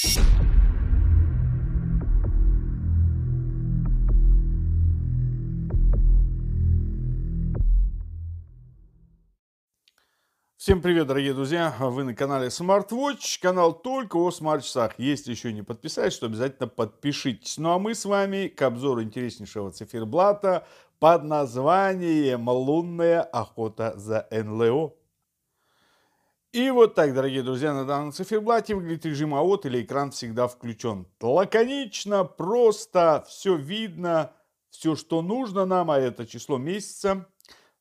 Всем привет, дорогие друзья! Вы на канале SmartWatch, канал только о смарт-часах. Если еще не подписались, то обязательно подпишитесь. Ну а мы с вами к обзору интереснейшего циферблата под названием «Лунная охота за НЛО». И вот так, дорогие друзья, на данном циферблате выглядит режим АОТ или экран всегда включен. Лаконично, просто, все видно, все, что нужно нам, а это число месяца,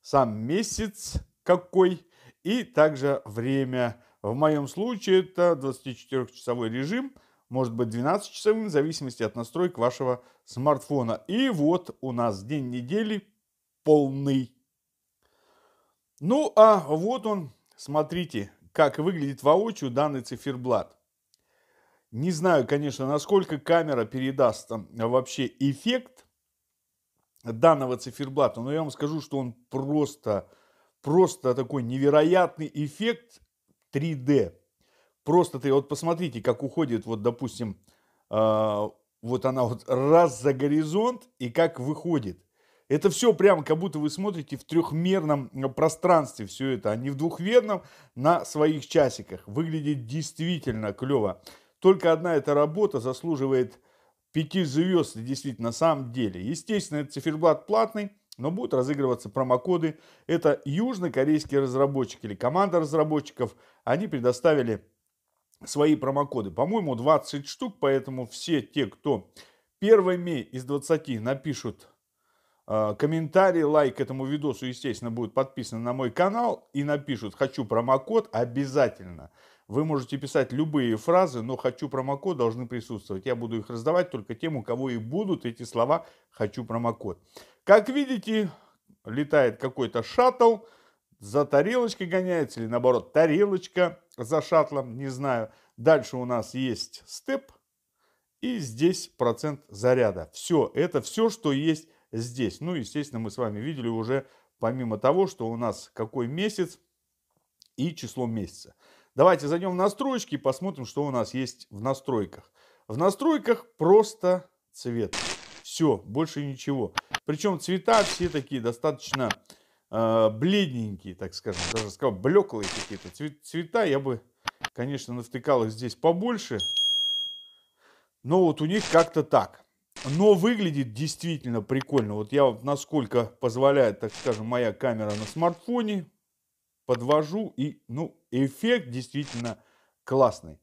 сам месяц какой, и также время. В моем случае это 24-часовой режим, может быть 12-часовым, в зависимости от настроек вашего смартфона. И вот у нас день недели полный. Ну а вот он, смотрите, как выглядит воочию данный циферблат. Не знаю, конечно, насколько камера передаст вообще эффект данного циферблата, но я вам скажу, что он просто, просто такой невероятный эффект 3D. Просто ты вот посмотрите, как уходит, вот, допустим, э, вот она вот раз за горизонт и как выходит. Это все прямо, как будто вы смотрите в трехмерном э, пространстве все это, а не в двухмерном на своих часиках. Выглядит действительно клево. Только одна эта работа заслуживает пяти звезд, действительно, на самом деле. Естественно, этот циферблат платный, но будут разыгрываться промокоды. Это южнокорейские разработчики или команда разработчиков. Они предоставили свои промокоды. По-моему, 20 штук, поэтому все те, кто первыми из 20 напишут а, комментарий, лайк этому видосу, естественно, будет подписан на мой канал и напишут «Хочу промокод» обязательно. Вы можете писать любые фразы, но «Хочу промокод» должны присутствовать. Я буду их раздавать только тем, у кого и будут эти слова «Хочу промокод». Как видите, летает какой-то шаттл, за тарелочкой гоняется, или наоборот, тарелочка за шаттлом, не знаю. Дальше у нас есть степ, и здесь процент заряда. Все, это все, что есть здесь. Ну, естественно, мы с вами видели уже помимо того, что у нас какой месяц и число месяца. Давайте зайдем в настройки и посмотрим, что у нас есть в настройках. В настройках просто цвет. Все, больше ничего. Причем цвета все такие достаточно э, бледненькие, так скажем. Даже сказал, блеклые какие-то цвета. Я бы, конечно, навтыкал их здесь побольше. Но вот у них как-то так. Но выглядит действительно прикольно. Вот я вот насколько позволяет, так скажем, моя камера на смартфоне, подвожу и, ну, эффект действительно классный.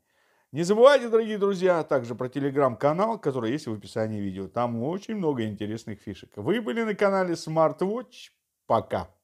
Не забывайте, дорогие друзья, также про телеграм-канал, который есть в описании видео. Там очень много интересных фишек. Вы были на канале SmartWatch. Пока.